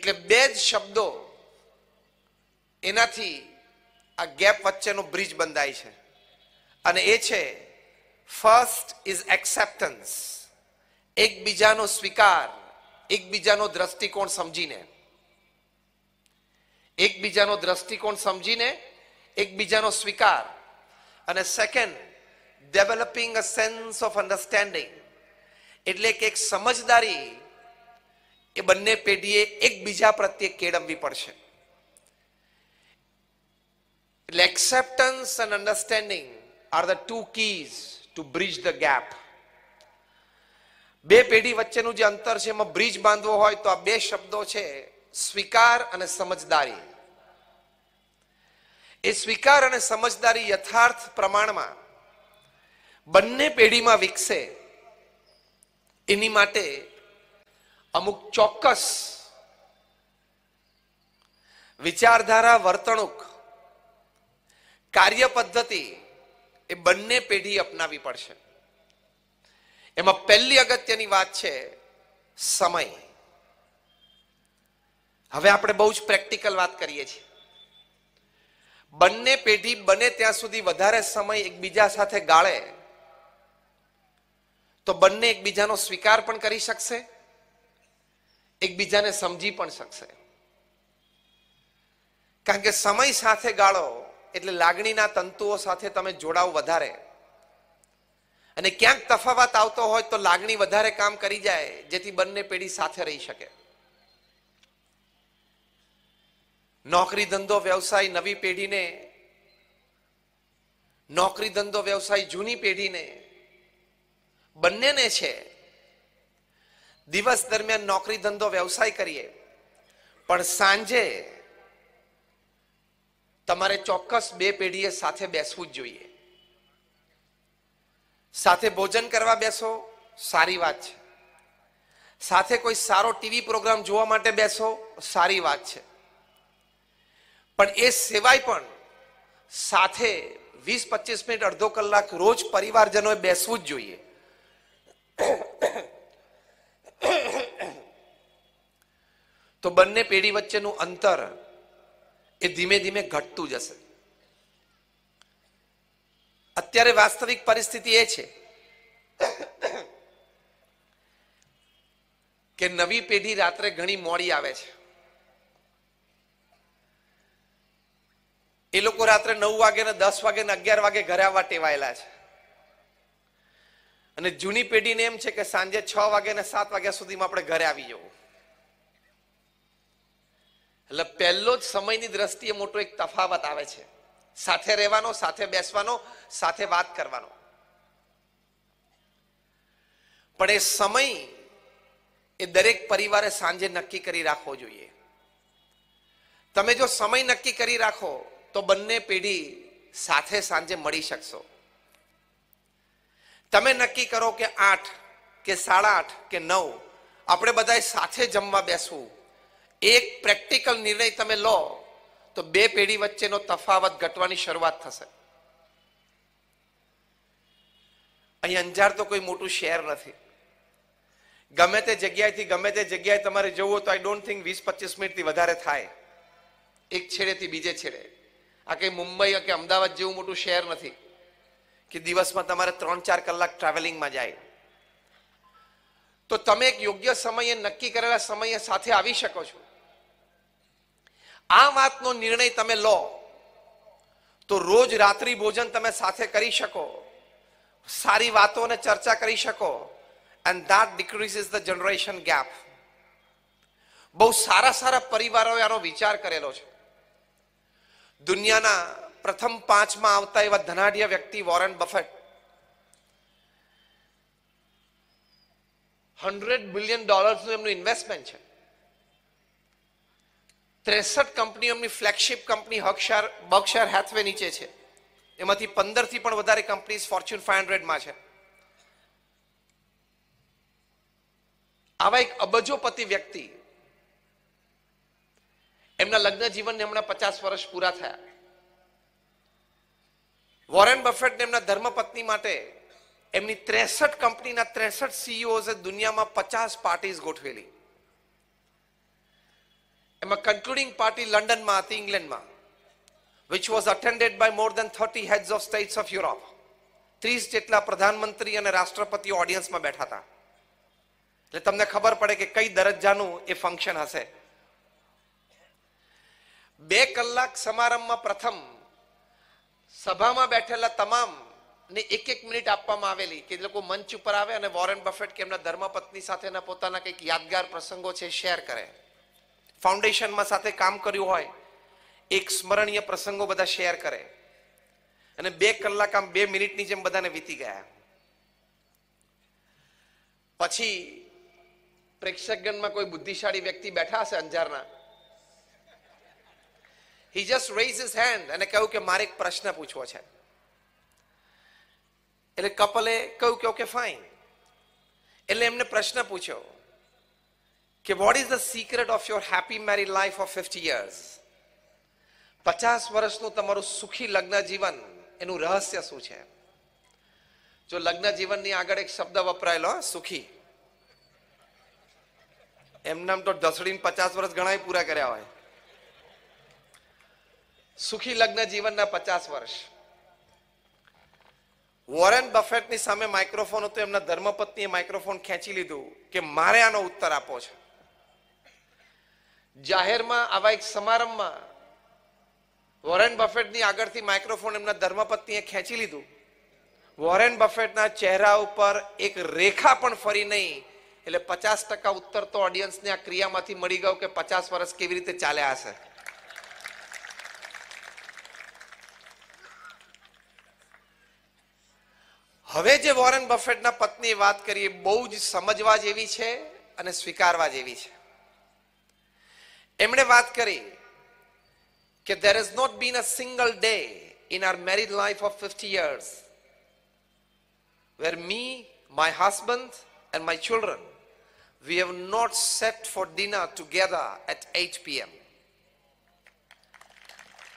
એટલે બે જ શબ્દો એનાથી આ ગેપ વચ્ચેનો બ્રિજ બંધાય છે અને એ છે ફર્સ્ટ ઇઝ એક્સેપ્ટન્સ એકબીજાનો સ્વીકાર એકબીજાનો દ્રષ્ટિકોણ સમજીને એકબીજાનો દ્રષ્ટિકોણ સમજીને એકબીજાનો સ્વીકાર અને second developing a sense of understanding એટલે કે એક સમજદારી એ બંને પેઢીએ એકબીજા પ્રત્યે કેળવવી પડશે એટલે acceptance and understanding are the two keys to bridge the gap બે પેઢી વચ્ચેનું જે અંતર છે એમાં બ્રિજ બાંધવો હોય તો આ બે શબ્દો છે સ્વીકાર અને સમજદારી એ સ્વીકાર અને સમજદારી યથાર્થ પ્રમાણમાં બંને પેઢીમાં વિકસે એની માટે અમુક ચોક્કસ વિચારધારા વર્તણૂક કાર્ય પદ્ધતિ એ બંને પેઢી અપનાવી પડશે એમાં પહેલી અગત્યની વાત છે સમય હવે આપણે બહુ જ પ્રેક્ટિકલ વાત કરીએ છીએ બંને પેઢી બને ત્યાં સુધી વધારે સમય એકબીજા સાથે ગાળે તો બંને એકબીજાનો સ્વીકાર પણ કરી શકશે એકબીજાને સમજી પણ શકશે કારણ કે સમય સાથે ગાળો એટલે લાગણીના તંતુઓ સાથે તમે જોડાવ વધારે અને ક્યાંક તફાવત આવતો હોય તો લાગણી વધારે કામ કરી જાય જેથી બંને પેઢી સાથે રહી શકે નોકરી ધંધો વ્યવસાય નવી પેઢીને નોકરી ધંધો વ્યવસાય જૂની પેઢીને બંનેને છે દિવસ દરમિયાન નોકરી ધંધો વ્યવસાય કરીએ પણ સાંજે તમારે ચોક્કસ બે પેઢીએ સાથે બેસવું જ જોઈએ સાથે ભોજન કરવા બેસો સારી વાત છે સાથે કોઈ સારો ટીવી પ્રોગ્રામ જોવા માટે બેસો સારી વાત છે પણ એ સિવાય પણ સાથે વીસ પચીસ મિનિટ અડધો કલાક રોજ પરિવારજનોએ બેસવું જ જોઈએ તો બંને પેઢી વચ્ચેનું અંતર એ ધીમે ધીમે ઘટતું જશે અત્યારે વાસ્તવિક પરિસ્થિતિ એ છે કે નવી પેઢી રાત્રે ઘણી મોડી આવે છે એ લોકો રાત્રે નવ વાગે ને દસ વાગે ને અગિયાર વાગે ઘરે આવવા ટેવાયેલા છે અને જૂની પેઢીને એમ છે કે સાંજે છ વાગે ને સાત વાગ્યા સુધીમાં આપણે ઘરે આવી જવું એટલે પહેલો જ સમયની દ્રષ્ટિએ મોટો એક તફાવત આવે છે સાથે રહેવાનો સાથે બેસવાનો સાથે વાત કરવાનો પણ એ સમય એ દરેક પરિવારે સાંજે નક્કી કરી રાખવો જોઈએ તમે જો સમય નક્કી કરી રાખો તો બંને પેઢી સાથે સાંજે મળી શકશો તમે નક્કી કરો કે આઠ કે સાડા આઠ કે નવ આપણે બધા સાથે જમવા બેસવું એક પ્રેક્ટિકલ નિર્ણય તમે લો તો બે પેઢી વચ્ચેનો તફાવત ઘટવાની શરૂઆત થશે અહીં અંજાર તો કોઈ મોટું શહેર નથી ગમે તે જગ્યાએથી ગમે તે જગ્યાએ તમારે જવું તો આઈ ડોન્ટ થિંક વીસ પચીસ મિનિટથી વધારે થાય એક છેડેથી બીજે છેડે આ કંઈ મુંબઈ કે અમદાવાદ જેવું મોટું શહેર નથી કે દિવસમાં તમારે ત્રણ ચાર કલાક ટ્રાવેલિંગમાં જાય તો તમે એક યોગ્ય સમયે નક્કી કરેલા સમયે સાથે આવી શકો છો આ વાતનો નિર્ણય તમે લો તો રોજ રાત્રિ ભોજન તમે સાથે કરી શકો સારી વાતોને ચર્ચા કરી શકો and that decreases the generation gap બહુ સારા સારા પરિવારોએ આનો વિચાર કરેલો છે દુનિયાના પ્રથમ પાંચમાં આવતા એવા ધનાઢ્ય વ્યક્તિ વોરન બફેટ હન્ડ્રેડ બિલિયન ડોલર્સનું એમનું ઇન્વેસ્ટમેન્ટ છે ત્રેસઠ કંપનીઓ એમની ફ્લેગશિપ કંપની હકશાર બર્કશાર હેથવે નીચે છે એમાંથી પંદરથી પણ વધારે કંપનીઝ ફોર્ચ્યુન ફાઈવ હન્ડ્રેડમાં છે આવા એક અબજોપતિ વ્યક્તિ એમના લગ્ન જીવનને હમણાં પચાસ વર્ષ પૂરા થયા વોરેન બફેટને એમના ધર્મપત્ની માટે એમની ત્રેસઠ કંપનીના ત્રેસઠ સીઈઓઝે e દુનિયામાં પચાસ પાર્ટીઝ ગોઠવેલી એમાં કન્ક્લુડિંગ પાર્ટી લંડનમાં હતી ઇંગ્લેન્ડમાં which was attended by more than thirty heads of states of Europe ત્રીસ જેટલા પ્રધાનમંત્રી અને રાષ્ટ્રપતિ ઓડિયન્સમાં બેઠા હતા એટલે તમને ખબર પડે કે કઈ દરજ્જાનું એ ફંક્શન હશે બે કલાક સમારંભમાં પ્રથમ સભામાં બેઠેલા તમામ ને એક એક મિનિટ આપવામાં આવેલી કે લોકો મંચ ઉપર આવે અને વોરેન બફેટ કે એમના ધર્મપત્ની સાથે પોતાના કંઈક યાદગાર પ્રસંગો છે શેર કરે ફાઉન્ડેશનમાં સાથે કામ કર્યું હોય એક સ્મરણીય પ્રસંગો બધા શેર કરે અને બે કલાક આમ બે મિનિટની જેમ બધાને વીતી ગયા પછી પ્રેક્ષકગણમાં કોઈ બુદ્ધિશાળી વ્યક્તિ બેઠા હશે અંજારના he just raise his hand અને કહ્યું કે મારે એક પ્રશ્ન પૂછવો છે એટલે કપલે કહ્યું કે ઓકે ફાઇન એટલે એમને પ્રશ્ન પૂછ્યો કે what is the secret of your happy married life of fifty years પચાસ વર્ષનું તમારું સુખી લગ્ન જીવન એનું રહસ્ય શું છે જો લગ્ન જીવનની આગળ એક શબ્દ વપરાયેલો સુખી એમનામ તો ઢસડીને પચાસ વર્ષ ઘણા પૂરા કર્યા હોય સુખી લગ્ન જીવનના પચાસ વર્ષ વોરેન બફેટની સામે માઇક્રોફોન હતો એમના ધર્મપત્નીએ માઇક્રોફોન ખેંચી લીધું કે મારે આનો ઉત્તર આપો છે જાહેરમાં આવા એક સમારંભમાં વોરેન બફેટની આગળથી માઇક્રોફોન એમના ધર્મપત્નીએ ખેંચી લીધું વોરેન બફેટના ચહેરા ઉપર એક રેખા પણ ફરી નહીં એટલે પચાસ ટકા ઉત્તર તો ઓડિયન્સને આ ક્રિયામાંથી મળી ગયો કે પચાસ વર્ષ કેવી રીતે ચાલ્યા હશે હવે જે વોરન બફેટના પત્ની વાત કરીએ બહુ જ સમજવા જેવી છે અને સ્વીકારવા જેવી છે એમણે વાત કરી કે there has not been a single day in our married life of 50 years where me, my husband and my children we have not sat for dinner together at 8 p.m.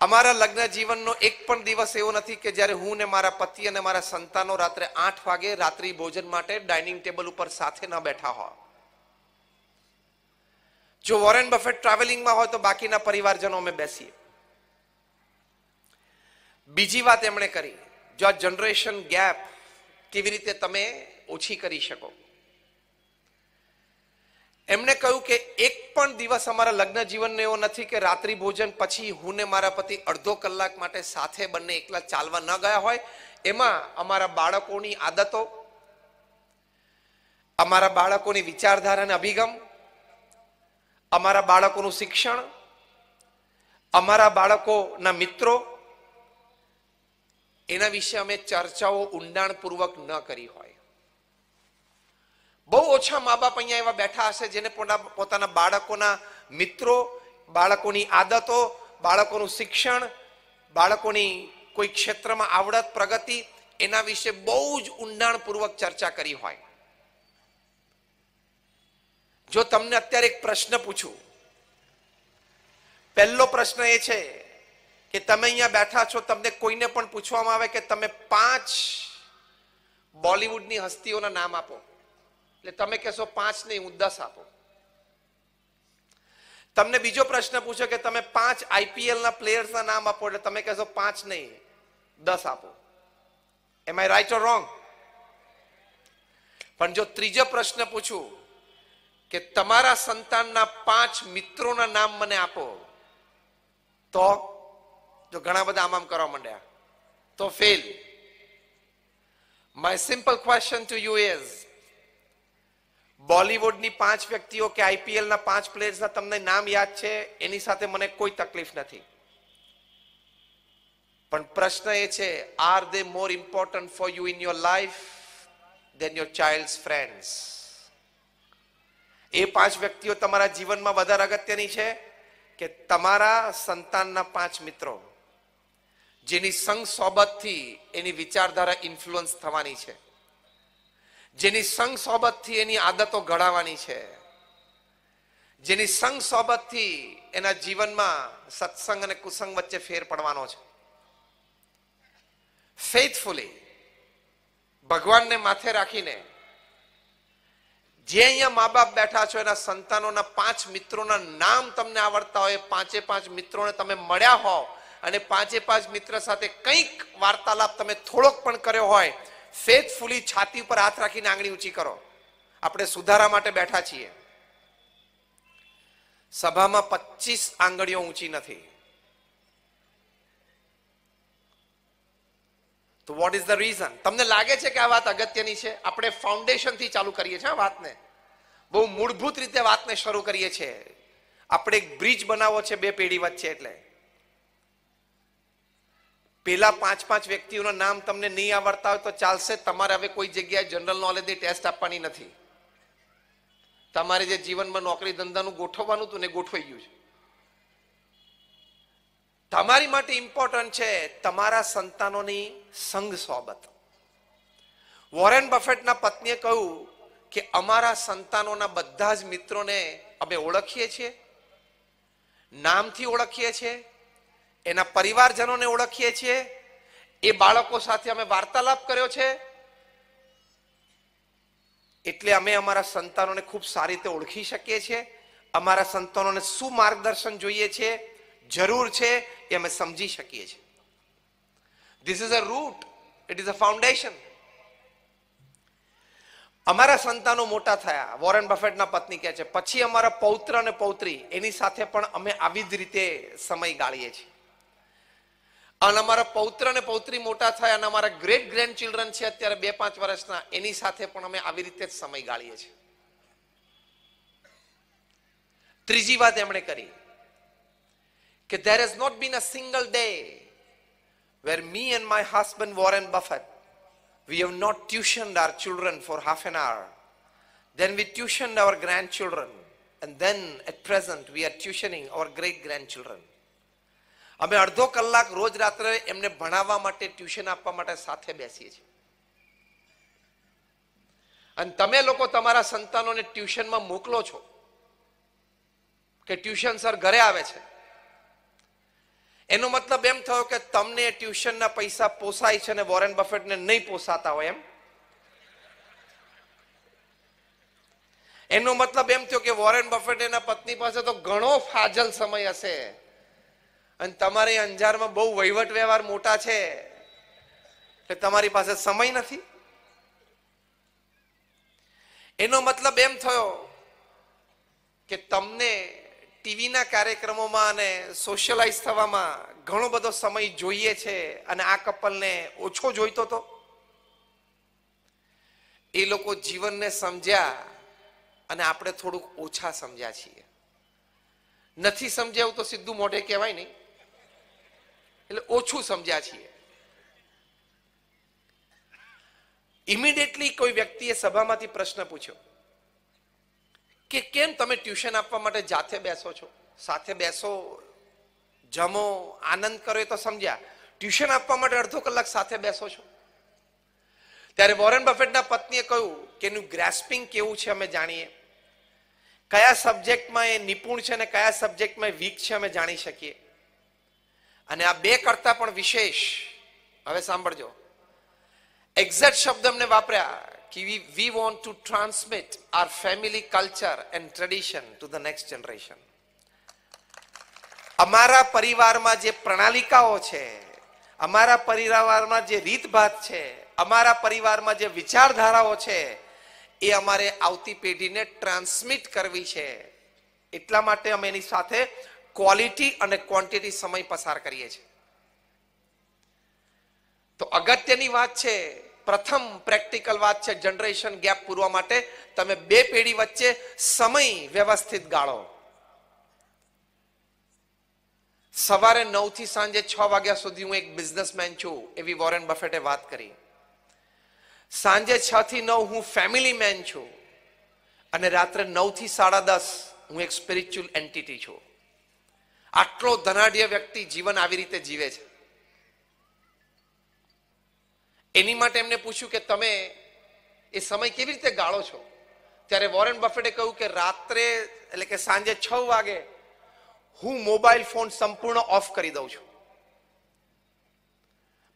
અમારા લગ્ન જીવનનો એક પણ દિવસ એવો નથી કે જ્યારે હું ને મારા પતિ અને મારા સંતાનો રાત્રે આઠ વાગે રાત્રિ ભોજન માટે ડાઇનિંગ ટેબલ ઉપર સાથે ન બેઠા હોય જો વોરેન બફેટ ટ્રાવેલિંગમાં હોય તો બાકીના પરિવારજનો અમે બેસીએ બીજી વાત એમણે કરી જો આ જનરેશન ગેપ કેવી રીતે તમે ઓછી કરી શકો એમણે કહ્યું કે એક પણ દિવસ અમારા લગ્ન જીવનનો એવો નથી કે રાત્રિ ભોજન પછી હું ને મારા પતિ અડધો કલાક માટે સાથે બંને એકલા ચાલવા ન ગયા હોય એમાં અમારા બાળકોની આદતો અમારા બાળકોની વિચારધારા અને અભિગમ અમારા બાળકોનું શિક્ષણ અમારા બાળકોના મિત્રો એના વિશે અમે ચર્ચાઓ ઊંડાણપૂર્વક ન કરી હોય બહુ ઓછા મા બાપ અહીંયા એવા બેઠા હશે જેને પોતાના બાળકોના મિત્રો બાળકોની આદતો બાળકોનું શિક્ષણ બાળકોની કોઈ ક્ષેત્રમાં આવડત પ્રગતિ એના વિશે બહુ જ ઊંડાણપૂર્વક ચર્ચા કરી હોય જો તમને અત્યારે એક પ્રશ્ન પૂછું પહેલો પ્રશ્ન એ છે કે તમે અહીંયા બેઠા છો તમને કોઈને પણ પૂછવામાં આવે કે તમે પાંચ બોલિવૂડની હસ્તીઓના નામ આપો એટલે તમે કહેશો પાંચ નહીં હું દસ આપો તમને બીજો પ્રશ્ન પૂછો કે તમે પાંચ આઈપીએલના પ્લેયર્સના નામ આપો એટલે તમે કહેશો પાંચ નહીં દસ આપો એમ આઈ રાઈટ ઓર રોંગ પણ જો ત્રીજો પ્રશ્ન પૂછું કે તમારા સંતાનના પાંચ મિત્રોના નામ મને આપો તો જો ઘણા બધા આમ આમ કરવા માંડ્યા તો ફેલ my simple question to you is બોલિવૂડની પાંચ વ્યક્તિઓ કે આઈપીએલના પાંચ પ્લેયર્સના તમને નામ યાદ છે એની સાથે મને કોઈ તકલીફ નથી પણ પ્રશ્ન એ છે are they more important for you in your life than your child friends એ પાંચ વ્યક્તિઓ તમારા જીવનમાં વધારે અગત્યની છે કે તમારા સંતાનના પાંચ મિત્રો જેની સંગ સોબતથી એની વિચારધારા ઇન્ફ્લુઅન્સ થવાની છે જેની સંગ સોબતથી એની આદતો ઘડાવાની છે જેની સંગ સોબતથી એના જીવનમાં સત્સંગ અને કુસંગ વચ્ચે ફેર પડવાનો છે ફેથફુલી ભગવાનને માથે રાખીને જે અહીંયા મા બાપ બેઠા છો એના સંતાનોના પાંચ મિત્રોના નામ તમને આવડતા હોય પાંચે પાંચ મિત્રોને તમે મળ્યા હો અને પાંચે પાંચ મિત્ર સાથે કંઈક વાર્તાલાપ તમે થોડોક પણ કર્યો હોય સેજ છાતી ઉપર હાથ રાખીને આંગળી ઊંચી કરો આપણે સુધારા માટે બેઠા છીએ સભામાં પચીસ આંગળીઓ ઊંચી નથી તો વોટ ઇઝ ધ રીઝન તમને લાગે છે કે આ વાત અગત્યની છે આપણે ફાઉન્ડેશનથી ચાલુ કરીએ છીએ આ વાતને બહુ મૂળભૂત રીતે વાતને શરૂ કરીએ છીએ આપણે એક બ્રિજ બનાવો છે બે પેઢી વચ્ચે એટલે પેલા પાંચ પાંચ વ્યક્તિઓના નામ તમને નહીં આવડતા હોય તો ચાલશે તમારે હવે કોઈ જગ્યાએ જનરલ નોલેજની ટેસ્ટ આપવાની નથી તમારે જે જીવનમાં નોકરી ધંધાનું ગોઠવવાનું હતું ને ગોઠવાઈ ગયું છે તમારી માટે ઇમ્પોર્ટન્ટ છે તમારા સંતાનોની સંઘ સોબત વોરેન બફેટના પત્નીએ કહ્યું કે અમારા સંતાનોના બધા જ મિત્રોને અમે ઓળખીએ છીએ નામથી ઓળખીએ છીએ એના પરિવારજનોને ઓળખીએ છીએ એ બાળકો સાથે અમે વાર્તાલાપ કર્યો છે એટલે અમે અમારા સંતાનોને ખૂબ સારી રીતે ઓળખી શકીએ છીએ અમારા સંતાનોને શું માર્ગદર્શન જોઈએ છે જરૂર છે એ અમે સમજી શકીએ છીએ this is a root it is a foundation અમારા સંતાનો મોટા થયા વોરેન બફેટના પત્ની કહે છે પછી અમારા પૌત્ર અને પૌત્રી એની સાથે પણ અમે આવી જ રીતે સમય ગાળીએ છીએ અને અમારા પૌત્ર અને પૌત્રી મોટા થાય અને અમારા ગ્રેટ ગ્રેન્ડ ચિલ્ડ્રન છે અત્યારે બે પાંચ વર્ષના એની સાથે પણ અમે આવી રીતે જ સમય ગાળીએ છીએ ત્રીજી વાત એમણે કરી કે there has not been a single day where me and my husband Warren Buffett we have not tuitioned our children for half an hour. Then we tuitioned our grandchildren. And then at present, we are tuitioning our great grandchildren. અમે અડધો કલાક રોજ રાત્રે એમને ભણાવવા માટે tuition આપવા માટે સાથે બેસીએ છીએ અને તમે લોકો તમારા સંતાનોને ટ્યુશનમાં મોકલો છો કે ટ્યુશન સર ઘરે આવે છે એનો મતલબ એમ થયો કે તમને ટ્યુશનના પૈસા પોસાય છે ને વોરેન બફેટને નહીં પોસાતા હોય એમ એનો મતલબ એમ થયો કે વોરેન બફેટ એના પત્ની પાસે તો ઘણો ફાજલ સમય હશે અને તમારે અંજારમાં બહુ વહીવટ વ્યવહાર મોટા છે એટલે તમારી પાસે સમય નથી એનો મતલબ એમ થયો કે તમને ટીવીના કાર્યક્રમોમાં અને સોશિયલાઇઝ થવામાં ઘણો બધો સમય જોઈએ છે અને આ કપલને ઓછો જોઈતો હતો એ લોકો જીવનને સમજ્યા અને આપણે થોડુંક ઓછા સમજ્યા છીએ નથી સમજાવું તો સીધું મોઢે કહેવાય નહીં એટલે ઓછું સમજ્યા છીએ ઇમિડિયેટલી કોઈ વ્યક્તિએ સભામાંથી પ્રશ્ન પૂછ્યો કે કેમ તમે ટ્યુશન આપવા માટે જાતે બેસો છો સાથે બેસો જમો આનંદ કરો એ તો સમજ્યા ટ્યુશન આપવા માટે અડધો કલાક સાથે બેસો છો ત્યારે વોરેન બફેટના પત્નીએ કહ્યું કે એનું ગ્રેસ્પિંગ કેવું છે અમે જાણીએ કયા સબ્જેક્ટમાં એ નિપુણ છે અને કયા સબ્જેક્ટમાં વીક છે અમે જાણી શકીએ અને આ બે કરતા પણ વિશેષ હવે સાંભળજો એક્ઝેક્ટ શબ્દ અમને વાપર્યા કે we we want to transmit our family culture and tradition to the next generation અમારા પરિવારમાં જે પ્રણાલિકાઓ છે અમારા પરિવારમાં જે રીતભાત છે અમારા પરિવારમાં જે વિચારધારાઓ છે એ અમારે આવતી પેઢીને ટ્રાન્સમિટ કરવી છે એટલા માટે અમે એની સાથે ક્વોલિટી અને ક્વોન્ટિટી સમય પસાર કરીએ છીએ તો અગત્યની વાત છે પ્રથમ પ્રેક્ટિકલ વાત છે જનરેશન ગેપ પૂરવા માટે તમે બે પેઢી વચ્ચે સમય વ્યવસ્થિત ગાળો સવારે નવ થી સાંજે છ વાગ્યા સુધી હું એક બિઝનેસમેન છું એવી વોરેન બફેટે વાત કરી સાંજે છ થી નવ હું ફેમિલી મેન છું અને રાત્રે નવ થી સાડા દસ હું એક સ્પિરિચ્યુઅલ એન્ટિટી છું આટલો ધનાઢ્ય વ્યક્તિ જીવન આવી રીતે જીવે છે એની માટે એમને પૂછ્યું કે તમે એ સમય કેવી રીતે ગાળો છો ત્યારે વોરેન બફેટે કહ્યું કે રાત્રે એટલે કે સાંજે છ વાગે હું મોબાઈલ ફોન સંપૂર્ણ ઓફ કરી દઉં છું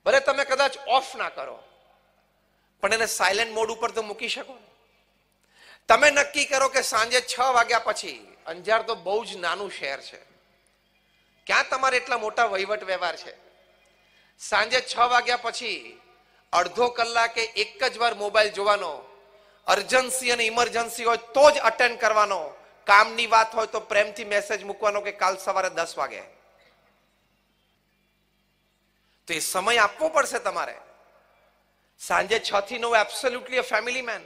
ભલે તમે કદાચ ઓફ ના કરો પણ એને સાયલેન્ટ મોડ ઉપર તો મૂકી શકો તમે નક્કી કરો કે સાંજે છ વાગ્યા પછી અંજાર તો બહુ જ નાનું શહેર છે ક્યાં તમારે એટલા મોટા વહીવટ વ્યવહાર છે સાંજે છ વાગ્યા પછી અડધો કલાકે એક જ વાર મોબાઈલ જોવાનો અર્જન્સી અને ઇમરજન્સી હોય તો જ અટેન્ડ કરવાનો કામની વાત હોય તો પ્રેમથી મેસેજ મૂકવાનો કે કાલ સવારે દસ વાગે તો એ સમય આપવો પડશે તમારે સાંજે છ થી નવ એબ્સોલ્યુટલી ફેમિલી મેન